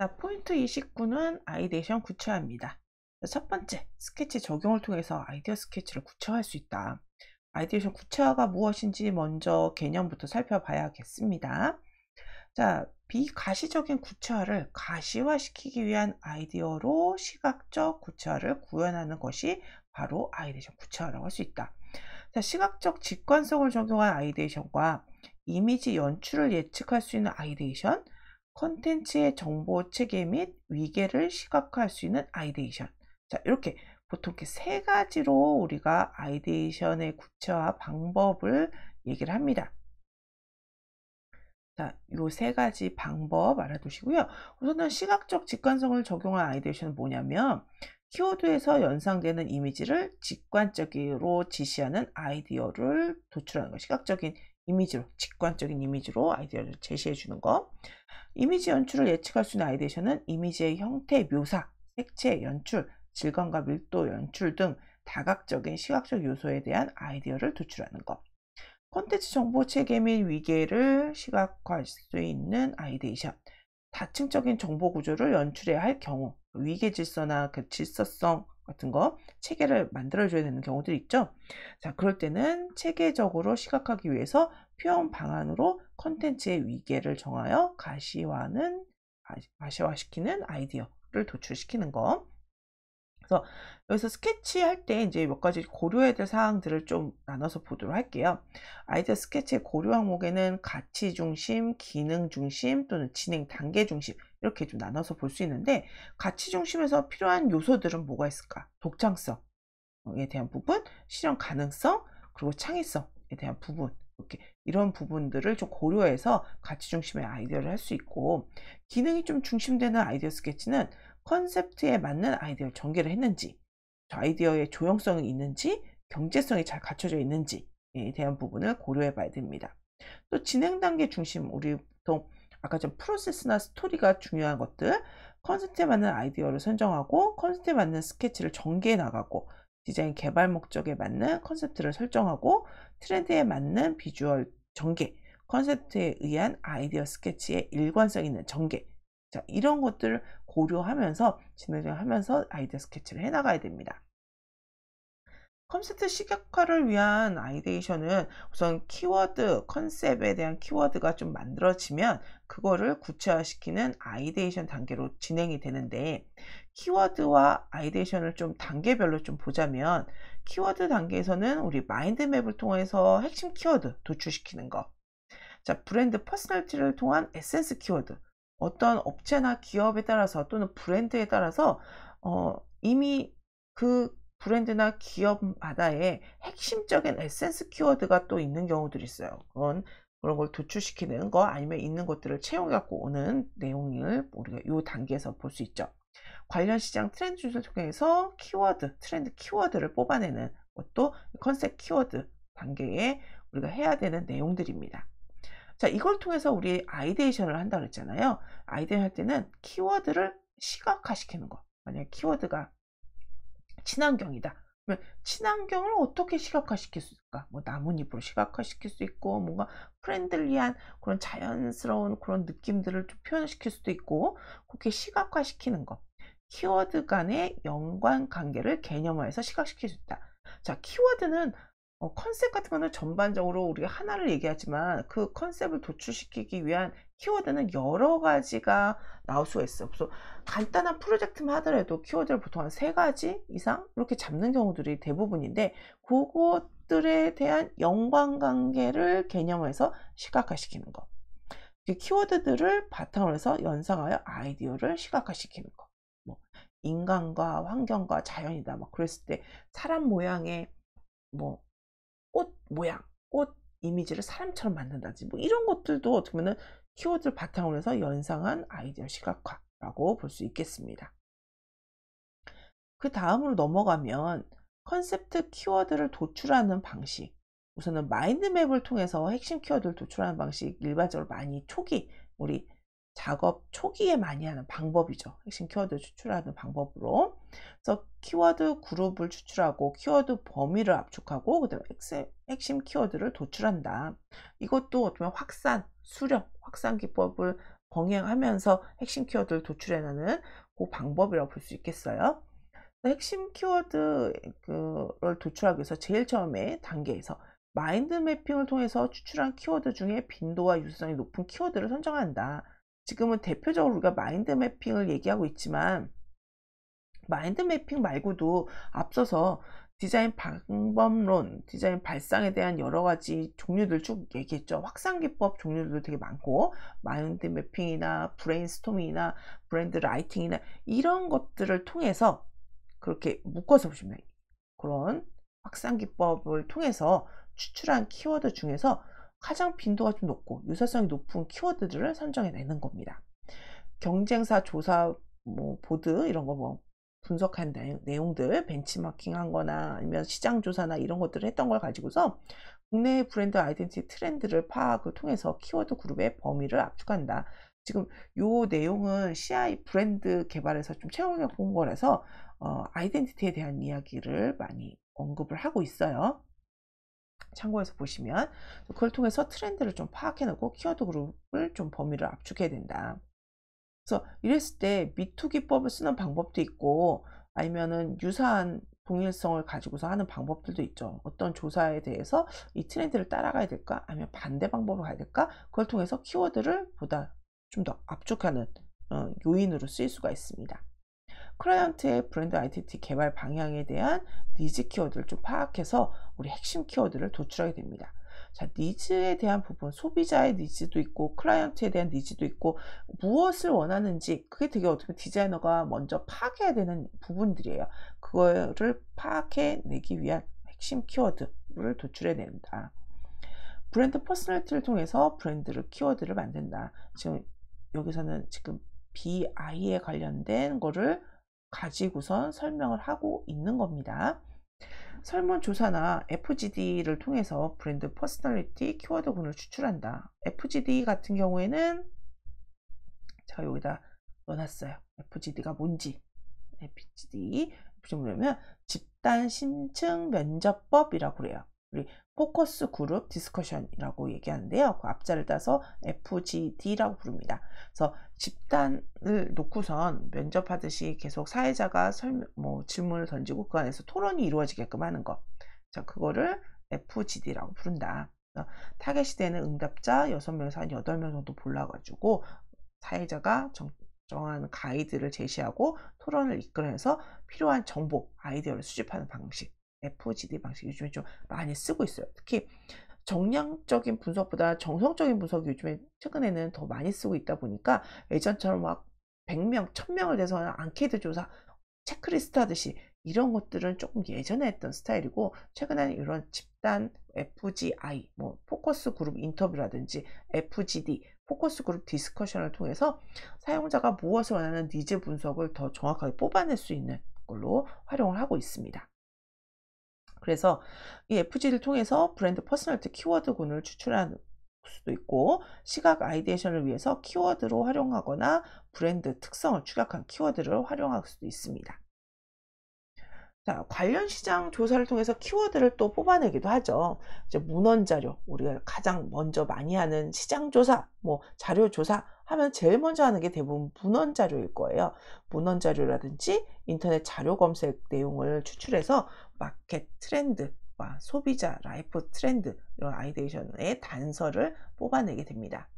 자, 포인트 29는 아이데이션 구체화입니다. 첫 번째, 스케치 적용을 통해서 아이디어 스케치를 구체화할 수 있다. 아이디어션 구체화가 무엇인지 먼저 개념부터 살펴봐야겠습니다. 자, 비가시적인 구체화를 가시화시키기 위한 아이디어로 시각적 구체화를 구현하는 것이 바로 아이디어션 구체화라고 할 수 있다. 자, 시각적 직관성을 적용한 아이디어션과 이미지 연출을 예측할 수 있는 아이디어션, 컨텐츠의 정보 체계 및 위계를 시각화할 수 있는 아이데이션. 자, 이렇게 보통 이렇게 세 가지로 우리가 아이데이션의 구체화 방법을 얘기를 합니다. 자, 요세 가지 방법 알아두시고요. 우선은 시각적 직관성을 적용한 아이데이션은 뭐냐면 키워드에서 연상되는 이미지를 직관적으로 지시하는 아이디어를 도출하는 거. 시각적인 이미지로, 직관적인 이미지로 아이디어를 제시해 주는 거. 이미지 연출을 예측할 수 있는 아이데이션은 이미지의 형태, 묘사, 색채, 연출, 질감과 밀도, 연출 등 다각적인 시각적 요소에 대한 아이디어를 도출하는 것. 콘텐츠 정보 체계 및 위계를 시각화할 수 있는 아이데이션. 다층적인 정보 구조를 연출해야 할 경우, 위계 질서나 그 질서성 같은 거 체계를 만들어줘야 되는 경우들이 있죠. 자, 그럴 때는 체계적으로 시각하기 위해서 표현 방안으로 컨텐츠의 위계를 정하여 가시화는 가시화시키는 아이디어를 도출시키는 거. 그래서 여기서 스케치할 때 이제 몇 가지 고려해야 될 사항들을 좀 나눠서 보도록 할게요. 아이디어 스케치의 고려 항목에는 가치 중심, 기능 중심 또는 진행 단계 중심 이렇게 좀 나눠서 볼 수 있는데 가치 중심에서 필요한 요소들은 뭐가 있을까? 독창성에 대한 부분, 실현 가능성, 그리고 창의성에 대한 부분 이렇게 이런 부분들을 좀 고려해서 가치 중심의 아이디어를 할 수 있고 기능이 좀 중심되는 아이디어 스케치는 컨셉트에 맞는 아이디어를 전개를 했는지 아이디어의 조형성이 있는지 경제성이 잘 갖춰져 있는지에 대한 부분을 고려해 봐야 됩니다. 또 진행 단계 중심 우리 보통 아까 전 프로세스나 스토리가 중요한 것들 컨셉트에 맞는 아이디어를 선정하고 컨셉트에 맞는 스케치를 전개해 나가고 디자인 개발 목적에 맞는 컨셉트를 설정하고 트렌드에 맞는 비주얼 전개, 컨셉트에 의한 아이디어 스케치의 일관성 있는 전개, 자, 이런 것들을 고려하면서 진행을 하면서 아이디어 스케치를 해나가야 됩니다. 컨셉트 시각화를 위한 아이데이션은 우선 키워드, 컨셉에 대한 키워드가 좀 만들어지면 그거를 구체화시키는 아이데이션 단계로 진행이 되는데 키워드와 아이데이션을 좀 단계별로 좀 보자면 키워드 단계에서는 우리 마인드맵을 통해서 핵심 키워드 도출시키는 것. 자, 브랜드 퍼스널티를 통한 에센스 키워드. 어떤 업체나 기업에 따라서 또는 브랜드에 따라서 어, 이미 그 브랜드나 기업마다의 핵심적인 에센스 키워드가 또 있는 경우들이 있어요. 그런 그런 걸 도출시키는 거 아니면 있는 것들을 채용해갖고 오는 내용을 우리가 이 단계에서 볼 수 있죠. 관련 시장 트렌드 주소 를통해서 키워드, 트렌드 키워드를 뽑아내는 것도 컨셉 키워드 단계에 우리가 해야 되는 내용들입니다. 자, 이걸 통해서 우리 아이데이션을 한다고 했잖아요. 아이데이션 할 때는 키워드를 시각화시키는 거. 만약 키워드가 친환경이다. 그러면 친환경을 어떻게 시각화시킬 수 있을까? 뭐 나뭇잎으로 시각화시킬 수 있고 뭔가 프렌들리한 그런 자연스러운 그런 느낌들을 좀 표현시킬 수도 있고 그렇게 시각화시키는 것. 키워드 간의 연관 관계를 개념화해서 시각시켜 줬다 자, 키워드는 어, 컨셉 같은 거는 전반적으로 우리가 하나를 얘기하지만 그 컨셉을 도출시키기 위한 키워드는 여러 가지가 나올 수가 있어. 요 그래서 간단한 프로젝트만 하더라도 키워드를 보통 한 세 가지 이상 이렇게 잡는 경우들이 대부분인데 그것들에 대한 연관관계를 개념화해서 시각화시키는 거. 키워드들을 바탕으로 해서 연상하여 아이디어를 시각화시키는 거. 뭐 인간과 환경과 자연이다 막 그랬을 때 사람 모양의 뭐꽃 모양 꽃 이미지를 사람처럼 만든다든지 뭐 이런 것들도 어떻게 보면 키워드를 바탕으로 해서 연상한 아이디어 시각화라고 볼 수 있겠습니다. 그 다음으로 넘어가면 컨셉트 키워드를 도출하는 방식 우선은 마인드맵을 통해서 핵심 키워드를 도출하는 방식 일반적으로 많이 초기 우리 작업 초기에 많이 하는 방법이죠. 핵심 키워드 추출하는 방법으로. 그래서 키워드 그룹을 추출하고 키워드 범위를 압축하고 그다음에 핵심 키워드를 도출한다. 이것도 어떻게 확산, 수렴, 확산 기법을 병행하면서 핵심 키워드를 도출해내는 그 방법이라고 볼 수 있겠어요. 핵심 키워드를 도출하기 위해서 제일 처음에 단계에서 마인드 매핑을 통해서 추출한 키워드 중에 빈도와 유사성이 높은 키워드를 선정한다. 지금은 대표적으로 우리가 마인드 매핑을 얘기하고 있지만 마인드 매핑 말고도 앞서서 디자인 방법론, 디자인 발상에 대한 여러 가지 종류들 쭉 얘기했죠. 확산 기법 종류들도 되게 많고, 마인드 매핑이나 브레인스토밍이나 브랜드 라이팅이나 이런 것들을 통해서 그렇게 묶어서 보시면 그런 확산 기법을 통해서 추출한 키워드 중에서 가장 빈도가 좀 높고 유사성이 높은 키워드들을 선정해내는 겁니다. 경쟁사 조사 뭐 보드 이런 거 뭐 분석한 내용들 벤치마킹한 거나 아니면 시장 조사나 이런 것들을 했던 걸 가지고서 국내 브랜드 아이덴티티 트렌드를 파악을 통해서 키워드 그룹의 범위를 압축한다. 지금 요 내용은 CI 브랜드 개발에서 좀 채용해 본 거라서 어, 아이덴티티에 대한 이야기를 많이 언급을 하고 있어요. 참고해서 보시면 그걸 통해서 트렌드를 좀 파악해놓고 키워드 그룹을 좀 범위를 압축해야 된다. 그래서 이랬을 때 미투기법을 쓰는 방법도 있고 아니면은 유사한 동일성을 가지고서 하는 방법들도 있죠. 어떤 조사에 대해서 이 트렌드를 따라가야 될까? 아니면 반대 방법으로 가야 될까? 그걸 통해서 키워드를 보다 좀 더 압축하는 어, 요인으로 쓰일 수가 있습니다. 클라이언트의 브랜드 아이덴티티 개발 방향에 대한 니즈 키워드를 좀 파악해서 우리 핵심 키워드를 도출하게 됩니다. 자, 니즈에 대한 부분, 소비자의 니즈도 있고, 클라이언트에 대한 니즈도 있고, 무엇을 원하는지, 그게 되게 어떻게 디자이너가 먼저 파악해야 되는 부분들이에요. 그거를 파악해내기 위한 핵심 키워드를 도출해야 된다. 브랜드 퍼스널리티를 통해서 브랜드를 키워드를 만든다. 지금 여기서는 지금 BI에 관련된 거를 가지고선 설명을 하고 있는 겁니다. 설문조사나 FGD를 통해서 브랜드 퍼스널리티 키워드군을 추출한다. FGD 같은 경우에는 제가 여기다 넣어놨어요. FGD가 뭔지. FGD. 보시면 그 집단 심층 면접법이라고 그래요. 우리 포커스 그룹 디스커션이라고 얘기하는데요. 그 앞자를 따서 FGD라고 부릅니다. 그래서 집단을 놓고선 면접하듯이 계속 사회자가 설명, 뭐 질문을 던지고 그 안에서 토론이 이루어지게끔 하는 것. 자, 그거를 FGD라고 부른다. 타겟시대는 응답자 6명에서 한 8명 정도 골라가지고 사회자가 정, 정한 가이드를 제시하고 토론을 이끌어내서 필요한 정보, 아이디어를 수집하는 방식. f g d 방식 요즘에 좀 많이 쓰고 있어요. 특히 정량적인 분석보다 정성적인 분석이 요즘에 최근에는 더 많이 쓰고 있다 보니까 예전처럼 막 100명, 1000명을 대서는 앙케이드 조사 체크리스트 하듯이 이런 것들은 조금 예전에 했던 스타일이고 최근에는 이런 집단 FGI, 뭐 포커스 그룹 인터뷰라든지 FGD, 포커스 그룹 디스커션을 통해서 사용자가 무엇을 원하는 니즈 분석을 더 정확하게 뽑아낼 수 있는 걸로 활용을 하고 있습니다. 그래서 이 FG를 통해서 브랜드 퍼스널티 키워드군을 추출한 수도 있고 시각 아이디에이션을 위해서 키워드로 활용하거나 브랜드 특성을 추격한 키워드를 활용할 수도 있습니다. 자, 관련 시장 조사를 통해서 키워드를 또 뽑아내기도 하죠. 이제 문헌 자료, 우리가 가장 먼저 많이 하는 시장 조사, 뭐 자료 조사 하면 제일 먼저 하는 게 대부분 문헌 자료일 거예요. 문헌 자료라든지 인터넷 자료 검색 내용을 추출해서 마켓 트렌드와 소비자 라이프 트렌드 이런 아이데이션의 단서를 뽑아내게 됩니다.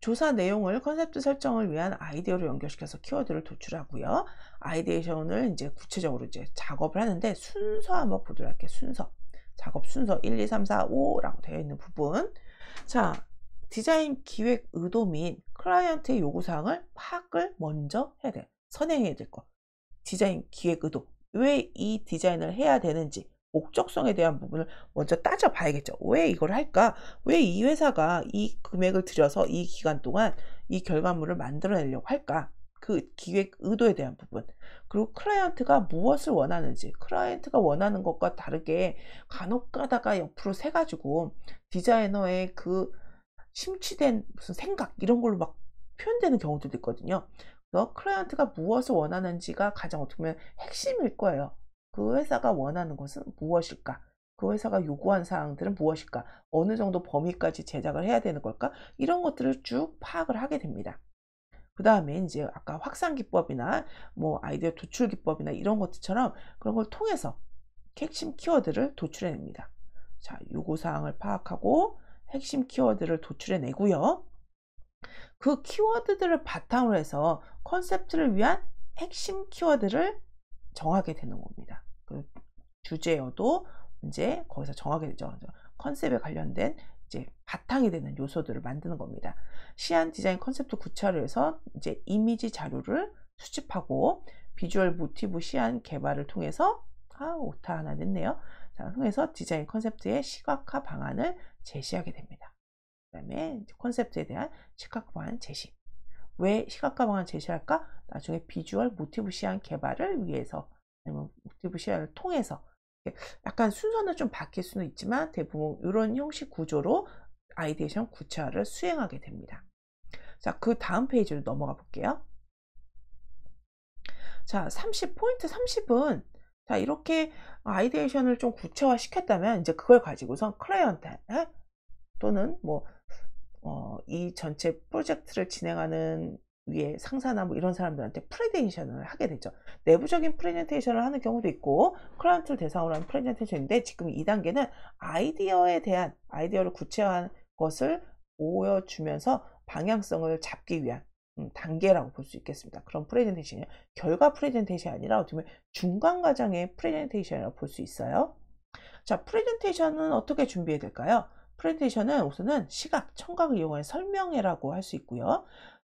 조사 내용을 컨셉트 설정을 위한 아이디어로 연결시켜서 키워드를 도출하고요. 아이데이션을 이제 구체적으로 이제 작업을 하는데 순서 한번 보도록 할게요. 순서. 작업 순서 1, 2, 3, 4, 5라고 되어 있는 부분. 자, 디자인 기획 의도 및 클라이언트의 요구사항을 파악을 먼저 해야 돼. 선행해야 될 거. 디자인 기획 의도. 왜이 디자인을 해야 되는지 목적성에 대한 부분을 먼저 따져봐야겠죠. 왜 이걸 할까? 왜 이 회사가 이 금액을 들여서 이 기간 동안 이 결과물을 만들어내려고 할까? 그 기획 의도에 대한 부분 그리고 클라이언트가 무엇을 원하는지 클라이언트가 원하는 것과 다르게 간혹가다가 옆으로 새 가지고 디자이너의 그 심취된 무슨 생각 이런 걸로 막 표현되는 경우도 있거든요 너 클라이언트가 무엇을 원하는지가 가장 어떻게 보면 핵심일 거예요. 그 회사가 원하는 것은 무엇일까? 그 회사가 요구한 사항들은 무엇일까? 어느 정도 범위까지 제작을 해야 되는 걸까? 이런 것들을 쭉 파악을 하게 됩니다. 그 다음에 이제 아까 확산 기법이나 뭐 아이디어 도출 기법이나 이런 것들처럼 그런 걸 통해서 핵심 키워드를 도출해냅니다. 자, 요구 사항을 파악하고 핵심 키워드를 도출해내고요. 그 키워드들을 바탕으로 해서 컨셉트를 위한 핵심 키워드를 정하게 되는 겁니다. 그 주제여도 이제 거기서 정하게 되죠. 컨셉에 관련된 이제 바탕이 되는 요소들을 만드는 겁니다. 시안 디자인 컨셉트 구차를 해서 이제 이미지 자료를 수집하고 비주얼 모티브 시안 개발을 통해서 아 오타 하나 냈네요. 자, 통해서 디자인 컨셉트의 시각화 방안을 제시하게 됩니다. 그 다음에 컨셉트에 대한 시각화 방안 제시 왜 시각화 방안 제시할까? 나중에 비주얼 모티브 시안 개발을 위해서 아니면 모티브 시안을 통해서 약간 순서는 좀 바뀔 수는 있지만 대부분 이런 형식 구조로 아이디에이션 구체화를 수행하게 됩니다. 자, 그 다음 페이지로 넘어가 볼게요. 자, 30, 포인트 30은 자, 이렇게 아이디에이션을 좀 구체화 시켰다면 이제 그걸 가지고선 클라이언트에 또는 뭐, 어, 이 전체 프로젝트를 진행하는 위에 상사나 뭐 이런 사람들한테 프레젠테이션을 하게 되죠. 내부적인 프레젠테이션을 하는 경우도 있고 클라이언트를 대상으로 하는 프레젠테이션인데 지금 이 단계는 아이디어에 대한 아이디어를 구체화한 것을 보여주면서 방향성을 잡기 위한 음, 단계라고 볼 수 있겠습니다. 그런 프레젠테이션이 결과 프레젠테이션이 아니라 어떻게 보면 중간 과정의 프레젠테이션이라고 볼 수 있어요. 자, 프레젠테이션은 어떻게 준비해야 될까요? 프레젠테이션은 우선은 시각, 청각을 이용한 설명회라고 할 수 있고요.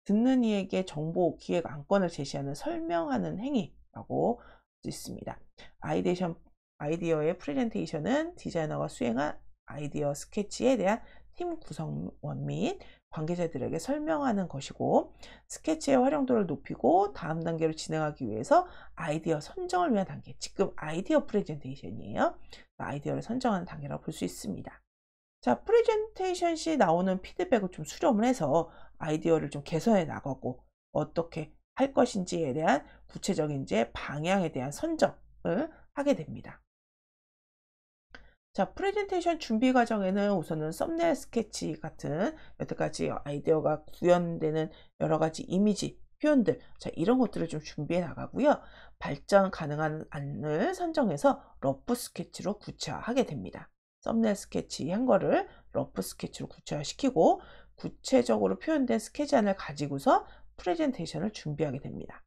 듣는 이에게 정보, 기획, 안건을 제시하는 설명하는 행위라고 할 수 있습니다. 아이디션, 아이디어의 프레젠테이션은 디자이너가 수행한 아이디어 스케치에 대한 팀 구성원 및 관계자들에게 설명하는 것이고 스케치의 활용도를 높이고 다음 단계로 진행하기 위해서 아이디어 선정을 위한 단계, 지금 아이디어 프레젠테이션이에요. 아이디어를 선정하는 단계라고 볼 수 있습니다. 자, 프레젠테이션 시 나오는 피드백을 좀 수렴을 해서 아이디어를 좀 개선해 나가고 어떻게 할 것인지에 대한 구체적인 이제 방향에 대한 선정을 하게 됩니다. 자, 프레젠테이션 준비 과정에는 우선은 썸네일 스케치 같은 여태까지 아이디어가 구현되는 여러 가지 이미지, 표현들, 자, 이런 것들을 좀 준비해 나가고요. 발전 가능한 안을 선정해서 러프 스케치로 구체화하게 됩니다. 썸네일 스케치 한 거를 러프 스케치로 구체화시키고 구체적으로 표현된 스케치안을 가지고서 프레젠테이션을 준비하게 됩니다.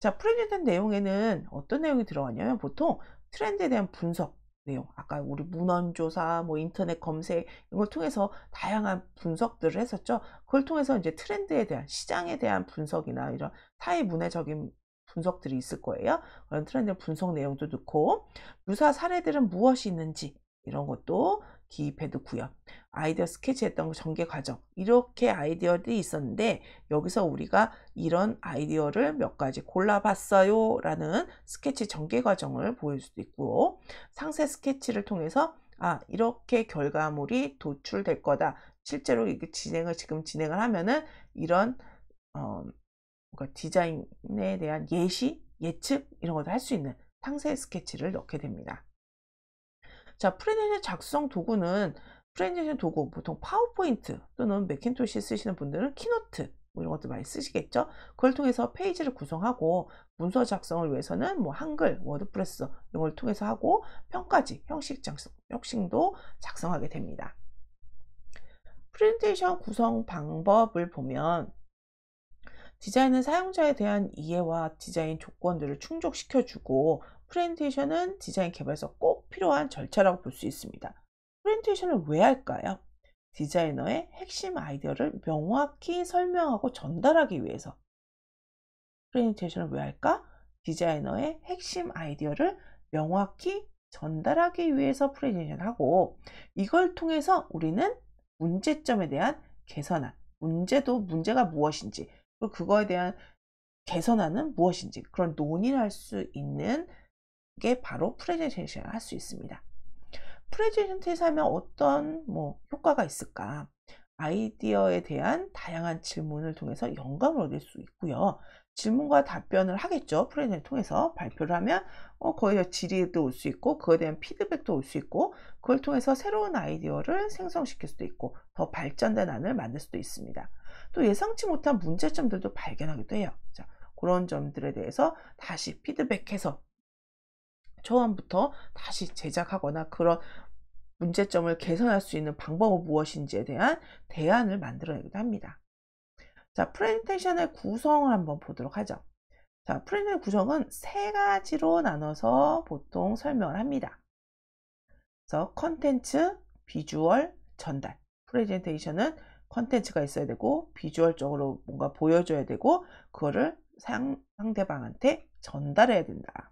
자, 프레젠테이션 내용에는 어떤 내용이 들어가냐면 보통 트렌드에 대한 분석 내용, 아까 우리 문헌조사, 뭐 인터넷 검색 이걸 통해서 다양한 분석들을 했었죠. 그걸 통해서 이제 트렌드에 대한 시장에 대한 분석이나 이런 타의 문화적인 분석들이 있을 거예요. 그런 트렌드 분석 내용도 넣고 유사 사례들은 무엇이 있는지 이런 것도 기입해 두고요. 아이디어 스케치했던 전개 과정 이렇게 아이디어들이 있었는데 여기서 우리가 이런 아이디어를 몇 가지 골라봤어요 라는 스케치 전개 과정을 보일 수도 있고 상세 스케치를 통해서 아 이렇게 결과물이 도출될 거다 실제로 이게 진행을 지금 진행을 하면은 이런 어, 그러 디자인에 대한 예시 예측 이런 것도 할 수 있는 상세 스케치를 넣게 됩니다. 자, 프레젠테이션 작성 도구는 프레젠테이션 도구 보통 파워포인트 또는 맥킨토시 쓰시는 분들은 키노트 뭐 이런 것들 많이 쓰시겠죠. 그걸 통해서 페이지를 구성하고 문서 작성을 위해서는 뭐 한글, 워드프레스 이런 걸 통해서 하고 평가지 형식 작성, 혁신도 작성하게 됩니다. 프레젠테이션 구성 방법을 보면 디자인은 사용자에 대한 이해와 디자인 조건들을 충족시켜주고 프레젠테이션은 디자인 개발에서 꼭 필요한 절차라고 볼 수 있습니다. 프레젠테이션을 왜 할까요? 디자이너의 핵심 아이디어를 명확히 설명하고 전달하기 위해서 프레젠테이션을 왜 할까? 디자이너의 핵심 아이디어를 명확히 전달하기 위해서 프레젠테이션 하고 이걸 통해서 우리는 문제점에 대한 개선안, 문제도 문제가 무엇인지 그리고 그거에 대한 개선안은 무엇인지 그런 논의를 할 수 있는 게 바로 프레젠테이션을 할 수 있습니다. 프레젠테이션 하면 어떤 뭐 효과가 있을까? 아이디어에 대한 다양한 질문을 통해서 영감을 얻을 수 있고요. 질문과 답변을 하겠죠. 프레젠을 테이션 통해서 발표를 하면 어, 거기서 질의도 올 수 있고 그거에 대한 피드백도 올 수 있고 그걸 통해서 새로운 아이디어를 생성시킬 수도 있고 더 발전된 안을 만들 수도 있습니다. 또 예상치 못한 문제점들도 발견하기도 해요. 자, 그런 점들에 대해서 다시 피드백해서 처음부터 다시 제작하거나 그런 문제점을 개선할 수 있는 방법은 무엇인지에 대한 대안을 만들어내기도 합니다. 자, 프레젠테이션의 구성을 한번 보도록 하죠. 자, 프레젠테이션 구성은 세 가지로 나눠서 보통 설명을 합니다. 그래서 컨텐츠, 비주얼, 전달. 프레젠테이션은 컨텐츠가 있어야 되고 비주얼적으로 뭔가 보여줘야 되고 그거를 상, 상대방한테 전달해야 된다.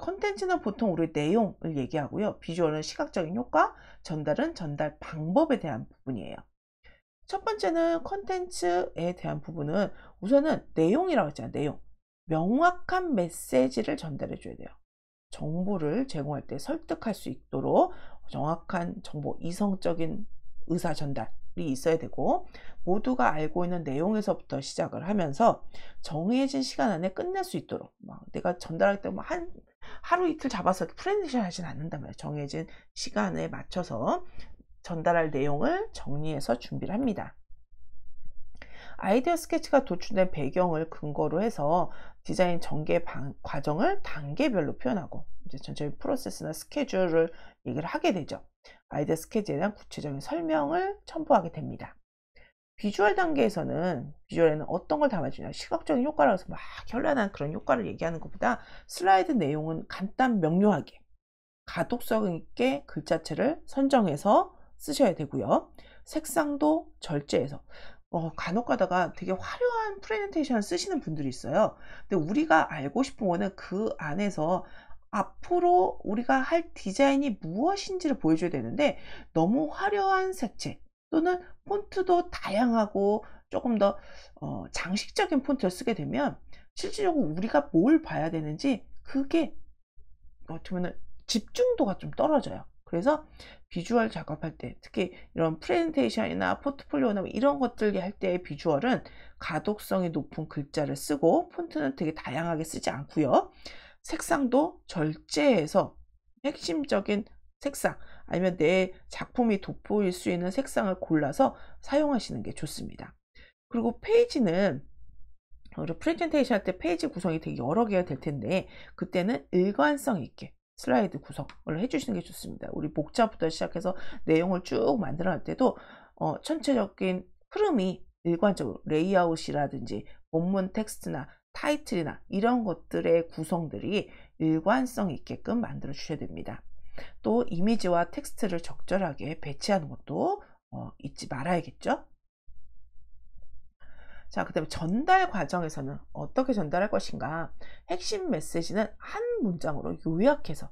컨텐츠는 보통 우리 내용을 얘기하고요. 비주얼은 시각적인 효과, 전달은 전달 방법에 대한 부분이에요. 첫 번째는 컨텐츠에 대한 부분은 우선은 내용이라고 했잖아요. 내용. 명확한 메시지를 전달해 줘야 돼요. 정보를 제공할 때 설득할 수 있도록 정확한 정보, 이성적인 의사 전달이 있어야 되고 모두가 알고 있는 내용에서부터 시작을 하면서 정해진 시간 안에 끝낼 수 있도록 막 내가 전달할 때한 뭐 하루 이틀 잡아서 프레젠이션 하진 않는단 말이에요. 정해진 시간에 맞춰서 전달할 내용을 정리해서 준비를 합니다. 아이디어 스케치가 도출된 배경을 근거로 해서 디자인 전개 방, 과정을 단계별로 표현하고 이제 전체적 프로세스나 스케줄을 얘기를 하게 되죠. 아이디어 스케치에 대한 구체적인 설명을 첨부하게 됩니다. 비주얼 단계에서는 비주얼에는 어떤 걸 담아주냐 시각적인 효과라서 막 현란한 그런 효과를 얘기하는 것보다 슬라이드 내용은 간단 명료하게 가독성 있게 글자체를 선정해서 쓰셔야 되고요 색상도 절제해서 어, 간혹 가다가 되게 화려한 프레젠테이션을 쓰시는 분들이 있어요 근데 우리가 알고 싶은 거는 그 안에서 앞으로 우리가 할 디자인이 무엇인지를 보여줘야 되는데 너무 화려한 색채 또는 폰트도 다양하고 조금 더 어, 장식적인 폰트를 쓰게 되면 실질적으로 우리가 뭘 봐야 되는지 그게 어떻게 보면 집중도가 좀 떨어져요. 그래서 비주얼 작업할 때 특히 이런 프레젠테이션이나 포트폴리오나 뭐 이런 것들 할 때의 비주얼은 가독성이 높은 글자를 쓰고 폰트는 되게 다양하게 쓰지 않고요. 색상도 절제해서 핵심적인 색상 아니면 내 작품이 돋보일 수 있는 색상을 골라서 사용하시는 게 좋습니다. 그리고 페이지는 어, 프레젠테이션 할 때 페이지 구성이 되게 여러 개가 될 텐데 그때는 일관성 있게 슬라이드 구성을 해주시는 게 좋습니다. 우리 복차부터 시작해서 내용을 쭉 만들어 갈 때도 어, 전체적인 흐름이 일관적으로 레이아웃이라든지 본문 텍스트나 타이틀이나 이런 것들의 구성들이 일관성 있게끔 만들어 주셔야 됩니다. 또 이미지와 텍스트를 적절하게 배치하는 것도 어, 잊지 말아야겠죠. 자, 그 다음에 전달 과정에서는 어떻게 전달할 것인가? 핵심 메시지는 한 문장으로 요약해서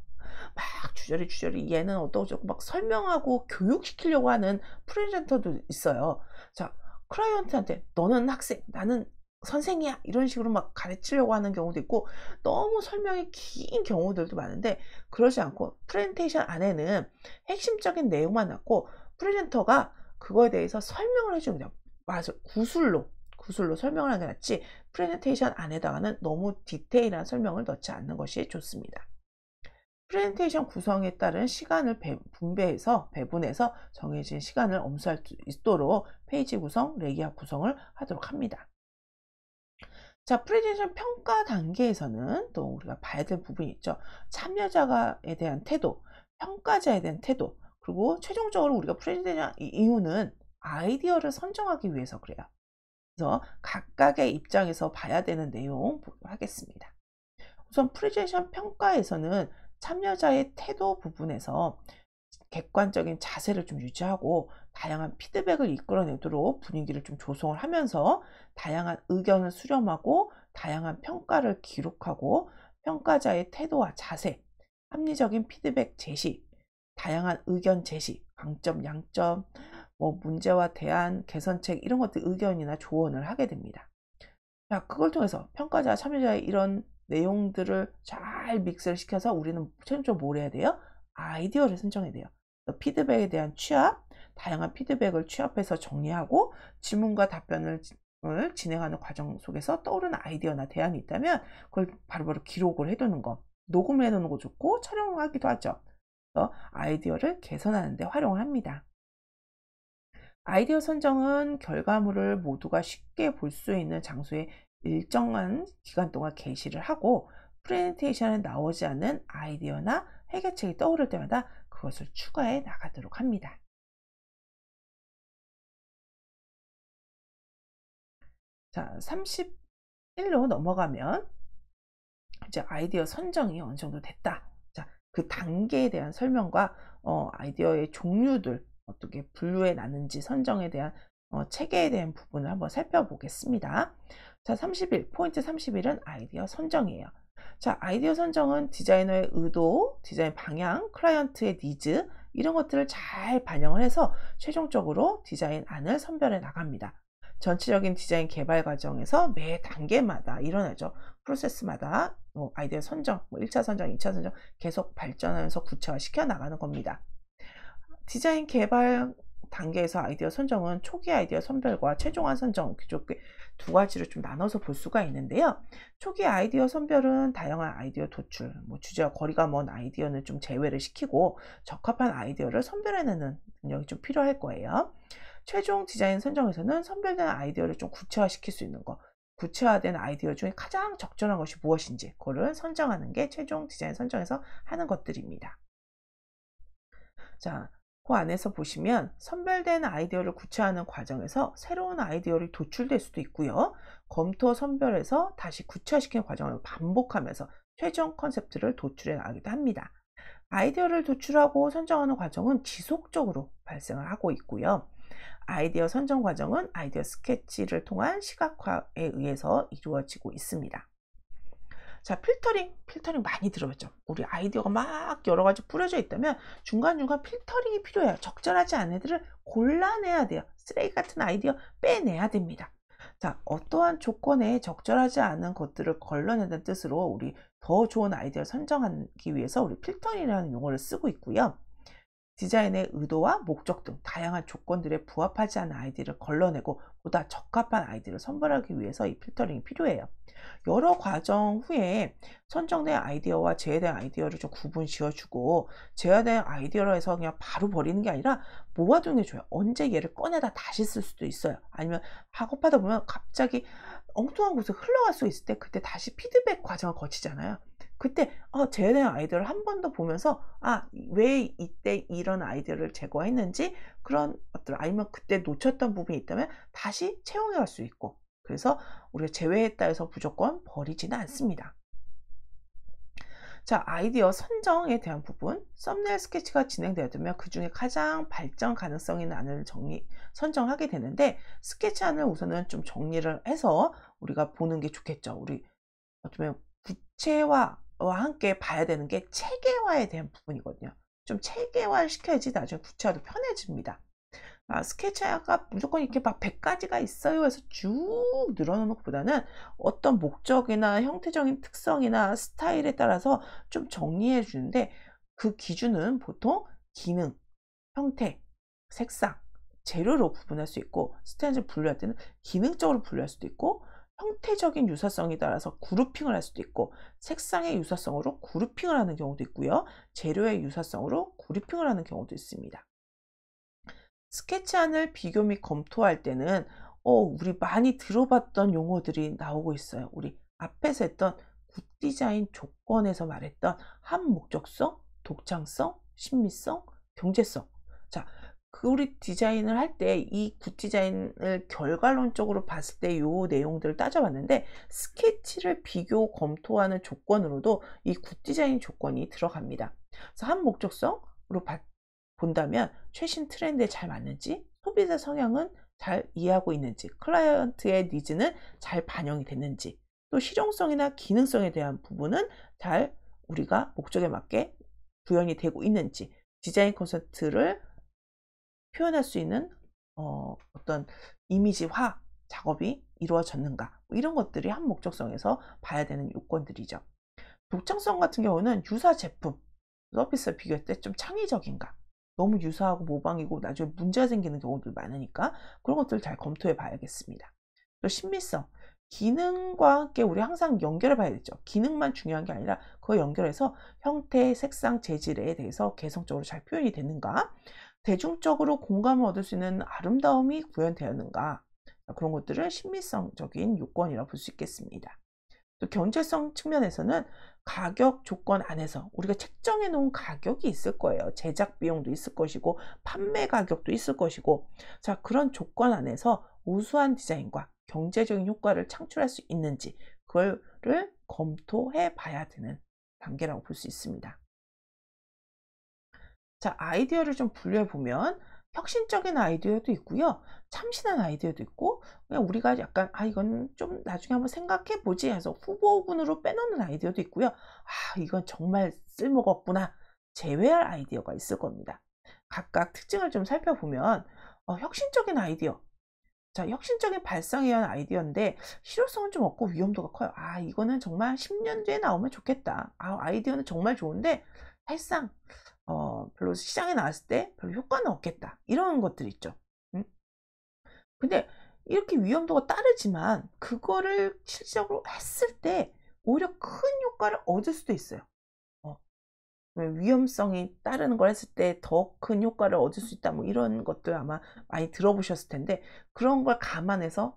막 주저리 주저리 얘는 어떠고 막 설명하고 교육시키려고 하는 프레젠터도 있어요. 자, 클라이언트한테 너는 학생, 나는 선생이야 이런 식으로 막 가르치려고 하는 경우도 있고 너무 설명이 긴 경우들도 많은데 그러지 않고 프레젠테이션 안에는 핵심적인 내용만 넣고 프레젠터가 그거에 대해서 설명을 해주면 돼요. 맞아 구술로 구술로 설명을 하는 게 낫지 프레젠테이션 안에다가는 너무 디테일한 설명을 넣지 않는 것이 좋습니다. 프레젠테이션 구성에 따른 시간을 분배해서 배분해서 정해진 시간을 엄수할 수 있도록 페이지 구성, 레이아 웃 구성을 하도록 합니다. 자, 프레젠션 평가 단계에서는 또 우리가 봐야 될 부분이 있죠. 참여자에 가 대한 태도, 평가자에 대한 태도, 그리고 최종적으로 우리가 프레젠션 이유는 아이디어를 선정하기 위해서 그래요. 그래서 각각의 입장에서 봐야 되는 내용 보도록 하겠습니다. 우선 프레젠션 평가에서는 참여자의 태도 부분에서 객관적인 자세를 좀 유지하고 다양한 피드백을 이끌어내도록 분위기를 좀 조성을 하면서 다양한 의견을 수렴하고 다양한 평가를 기록하고 평가자의 태도와 자세, 합리적인 피드백 제시, 다양한 의견 제시, 강점, 양점, 뭐 문제와 대안, 개선책 이런 것들 의견이나 조언을 하게 됩니다. 자, 그걸 통해서 평가자 참여자의 이런 내용들을 잘 믹스를 시켜서 우리는 최종 뭘 해야 돼요? 아이디어를 선정해야 돼요. 피드백에 대한 취합, 다양한 피드백을 취합해서 정리하고 질문과 답변을 진행하는 과정 속에서 떠오르는 아이디어나 대안이 있다면 그걸 바로바로 바로 기록을 해두는 거, 녹음을 해두는거 좋고 촬영하기도 하죠. 아이디어를 개선하는 데 활용을 합니다. 아이디어 선정은 결과물을 모두가 쉽게 볼 수 있는 장소에 일정한 기간 동안 게시를 하고 프레젠테이션에 나오지 않은 아이디어나 해결책이 떠오를 때마다 그것을 추가해 나가도록 합니다. 자, 31로 넘어가면 이제 아이디어 선정이 어느 정도 됐다. 자, 그 단계에 대한 설명과 어, 아이디어의 종류들 어떻게 분류해 놨는지 선정에 대한 어, 체계에 대한 부분을 한번 살펴보겠습니다. 자, 31, 포인트 31은 아이디어 선정이에요. 자, 아이디어 선정은 디자이너의 의도, 디자인 방향, 클라이언트의 니즈, 이런 것들을 잘 반영을 해서 최종적으로 디자인 안을 선별해 나갑니다. 전체적인 디자인 개발 과정에서 매 단계마다 일어나죠. 프로세스마다 뭐 아이디어 선정, 뭐 1차 선정, 2차 선정 계속 발전하면서 구체화시켜 나가는 겁니다. 디자인 개발 단계에서 아이디어 선정은 초기 아이디어 선별과 최종안 선정, 두 가지로 좀 나눠서 볼 수가 있는데요. 초기 아이디어 선별은 다양한 아이디어 도출, 뭐 주제와 거리가 먼 아이디어는 좀 제외를 시키고 적합한 아이디어를 선별해내는 능력이 좀 필요할 거예요. 최종 디자인 선정에서는 선별된 아이디어를 좀 구체화시킬 수 있는 거, 구체화된 아이디어 중에 가장 적절한 것이 무엇인지 그거를 선정하는 게 최종 디자인 선정에서 하는 것들입니다. 자, 그 안에서 보시면 선별된 아이디어를 구체화하는 과정에서 새로운 아이디어를 도출될 수도 있고요. 검토 선별해서 다시 구체화시키는 과정을 반복하면서 최종 컨셉트를 도출해 나가기도 합니다. 아이디어를 도출하고 선정하는 과정은 지속적으로 발생을 하고 있고요. 아이디어 선정 과정은 아이디어 스케치를 통한 시각화에 의해서 이루어지고 있습니다. 자 필터링 필터링 많이 들어갔죠 우리 아이디어가 막 여러 가지 뿌려져 있다면 중간중간 필터링이 필요해요 적절하지 않은 애들을 골라내야 돼요 쓰레기 같은 아이디어 빼내야 됩니다 자 어떠한 조건에 적절하지 않은 것들을 걸러낸다는 뜻으로 우리 더 좋은 아이디어를 선정하기 위해서 우리 필터링이라는 용어를 쓰고 있고요 디자인의 의도와 목적 등 다양한 조건들에 부합하지 않은 아이디를 걸러내고 보다 적합한 아이디를 선발하기 위해서 이 필터링이 필요해요. 여러 과정 후에 선정된 아이디어와 제외된 아이디어를 좀 구분 지어주고 제외된 아이디어로 해서 그냥 바로 버리는 게 아니라 모아두는게좋아요 언제 얘를 꺼내다 다시 쓸 수도 있어요. 아니면 작업하다 보면 갑자기 엉뚱한 곳에 흘러갈 수 있을 때 그때 다시 피드백 과정을 거치잖아요. 그때 어, 쟤네 아이디어를한 번 더 보면서 아 왜 이때 이런 아이디어를 제거했는지 그런 것들 아니면 그때 놓쳤던 부분이 있다면 다시 채용해 갈 수 있고 그래서 우리가 제외했다 해서 무조건 버리지는 않습니다. 자 아이디어 선정에 대한 부분 썸네일 스케치가 진행되어두면 그 중에 가장 발전 가능성 있는 안을 정리 선정하게 되는데 스케치 안을 우선은 좀 정리를 해서 우리가 보는 게 좋겠죠 우리 어쩌면 구체화 어, 함께 봐야 되는 게 체계화에 대한 부분이거든요. 좀 체계화를 시켜야지 나중에 구체화도 편해집니다. 아, 스케치화가 무조건 이렇게 막 100가지가 있어요 해서 쭉 늘어놓는 것보다는 어떤 목적이나 형태적인 특성이나 스타일에 따라서 좀 정리해 주는데 그 기준은 보통 기능, 형태, 색상, 재료로 구분할 수 있고 스탠즈 분류할 때는 기능적으로 분류할 수도 있고 형태적인 유사성에 따라서 그룹핑을 할 수도 있고 색상의 유사성으로 그룹핑을 하는 경우도 있고요. 재료의 유사성으로 그룹핑을 하는 경우도 있습니다. 스케치안을 비교 및 검토할 때는 어, 우리 많이 들어봤던 용어들이 나오고 있어요. 우리 앞에서 했던 굿 디자인 조건에서 말했던 한 목적성, 독창성, 심미성, 경제성. 자, 그 우리 디자인을 할 때 이 굿 디자인을 결과론적으로 봤을 때 요 내용들을 따져봤는데 스케치를 비교 검토하는 조건으로도 이 굿 디자인 조건이 들어갑니다. 그래서 한 목적성으로 바, 본다면 최신 트렌드에 잘 맞는지 소비자 성향은 잘 이해하고 있는지 클라이언트의 니즈는 잘 반영이 됐는지 또 실용성이나 기능성에 대한 부분은 잘 우리가 목적에 맞게 구현이 되고 있는지 디자인 콘서트를 표현할 수 있는 어, 떤 이미지화 작업이 이루어졌는가 뭐 이런 것들이 한 목적성에서 봐야 되는 요건들이죠. 독창성 같은 경우는 유사 제품 서비스 와 비교할 때 좀 창의적인가 너무 유사하고 모방이고 나중에 문제가 생기는 경우들 많으니까 그런 것들 을잘 검토해 봐야겠습니다. 또 신미성 기능과 함께 우리 항상 연결해 봐야겠죠. 기능만 중요한 게 아니라 그거 연결해서 형태, 색상, 재질에 대해서 개성적으로 잘 표현이 되는가 대중적으로 공감을 얻을 수 있는 아름다움이 구현되었는가 그런 것들을 심미성적인 요건이라 고볼 수 있겠습니다. 또 경제성 측면에서는 가격 조건 안에서 우리가 책정해 놓은 가격이 있을 거예요. 제작 비용도 있을 것이고 판매 가격도 있을 것이고 자 그런 조건 안에서 우수한 디자인과 경제적인 효과를 창출할 수 있는지 그거를 검토해 봐야 되는 단계라고 볼 수 있습니다. 자, 아이디어를 좀 분류해 보면 혁신적인 아이디어도 있고요. 참신한 아이디어도 있고 그냥 우리가 약간 아 이건 좀 나중에 한번 생각해 보지 해서 후보군으로 빼놓는 아이디어도 있고요. 아 이건 정말 쓸모가 없구나 제외할 아이디어가 있을 겁니다. 각각 특징을 좀 살펴보면 어, 혁신적인 아이디어 자, 혁신적인 발상에 한 아이디어인데 실효성은 좀 없고 위험도가 커요. 아, 이거는 정말 10년 뒤에 나오면 좋겠다. 아, 아이디어는 정말 좋은데 사상 어, 별로 시장에 나왔을 때 별로 효과는 없겠다. 이런 것들 있죠. 음? 근데 이렇게 위험도가 따르지만 그거를 실질적으로 했을 때 오히려 큰 효과를 얻을 수도 있어요. 어. 위험성이 따르는 걸 했을 때 더 큰 효과를 얻을 수 있다. 뭐 이런 것들 아마 많이 들어보셨을 텐데 그런 걸 감안해서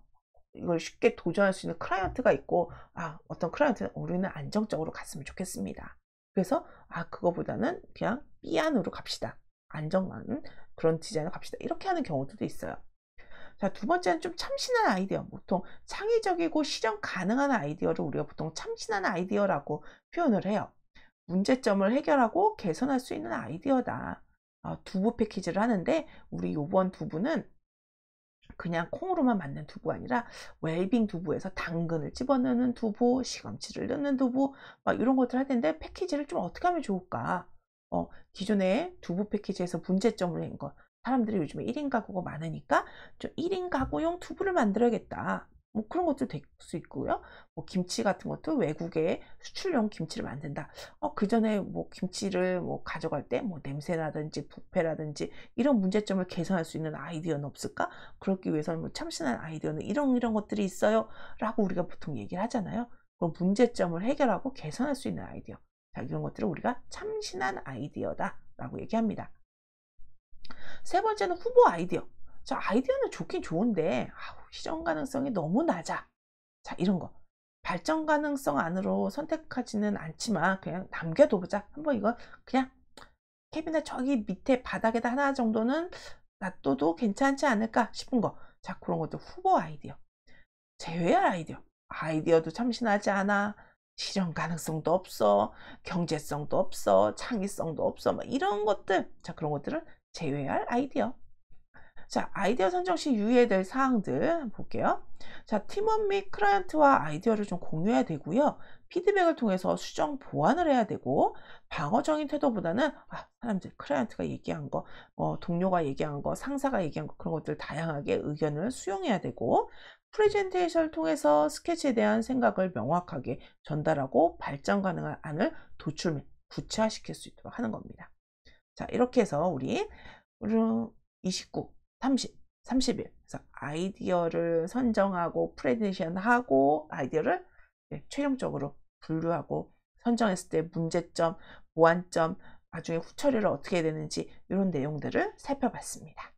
이걸 쉽게 도전할 수 있는 클라이언트가 있고 아 어떤 클라이언트는 우리는 안정적으로 갔으면 좋겠습니다. 그래서 아 그거보다는 그냥 B안으로 갑시다. 안정망 그런 디자인으로 갑시다. 이렇게 하는 경우들도 있어요. 자, 두 번째는 좀 참신한 아이디어. 보통 창의적이고 실현 가능한 아이디어를 우리가 보통 참신한 아이디어라고 표현을 해요. 문제점을 해결하고 개선할 수 있는 아이디어다. 아, 두부 패키지를 하는데 우리 요번 두부는 그냥 콩으로만 만든 두부 아니라 웰빙 두부에서 당근을 집어넣는 두부, 시금치를 넣는 두부 막 이런 것들 할 텐데 패키지를 좀 어떻게 하면 좋을까? 어, 기존의 두부 패키지에서 문제점을 낸 것. 사람들이 요즘에 1인 가구가 많으니까 좀 1인 가구용 두부를 만들어야겠다. 뭐 그런 것도 될 수 있고요. 뭐 김치 같은 것도 외국에 수출용 김치를 만든다. 어, 그 전에 뭐 김치를 뭐 가져갈 때 뭐 냄새라든지 부패라든지 이런 문제점을 개선할 수 있는 아이디어는 없을까? 그렇기 위해서는 뭐 참신한 아이디어는 이런 이런 것들이 있어요. 라고 우리가 보통 얘기를 하잖아요. 그럼 문제점을 해결하고 개선할 수 있는 아이디어. 자, 이런 것들을 우리가 참신한 아이디어다. 라고 얘기합니다. 세 번째는 후보 아이디어. 자, 아이디어는 좋긴 좋은데 아우, 실현 가능성이 너무 낮아. 자, 이런 거. 발전 가능성 안으로 선택하지는 않지만 그냥 남겨둬보자. 한번 이거 그냥 캐비넷 저기 밑에 바닥에다 하나 정도는 놔둬도 괜찮지 않을까 싶은 거. 자, 그런 것도 후보 아이디어. 제외할 아이디어. 아이디어도 참신하지 않아. 실현 가능성도 없어. 경제성도 없어. 창의성도 없어. 막 이런 것들. 자, 그런 것들은 제외할 아이디어. 자, 아이디어 선정 시 유의해야 될 사항들 볼게요. 자, 팀원 및 클라이언트와 아이디어를 좀 공유해야 되고요. 피드백을 통해서 수정 보완을 해야 되고 방어적인 태도보다는 아, 사람들 클라이언트가 얘기한 거, 어, 동료가 얘기한 거, 상사가 얘기한 거 그런 것들 다양하게 의견을 수용해야 되고 프레젠테이션을 통해서 스케치에 대한 생각을 명확하게 전달하고 발전 가능한 안을 도출 및 구체화시킬 수 있도록 하는 겁니다. 자 이렇게 해서 우리 29 30, 30일. 그래서 아이디어를 선정하고 프레젠테이션 하고 아이디어를 최종적으로 분류하고 선정했을 때 문제점, 보완점, 나중에 후처리를 어떻게 해야 되는지 이런 내용들을 살펴봤습니다.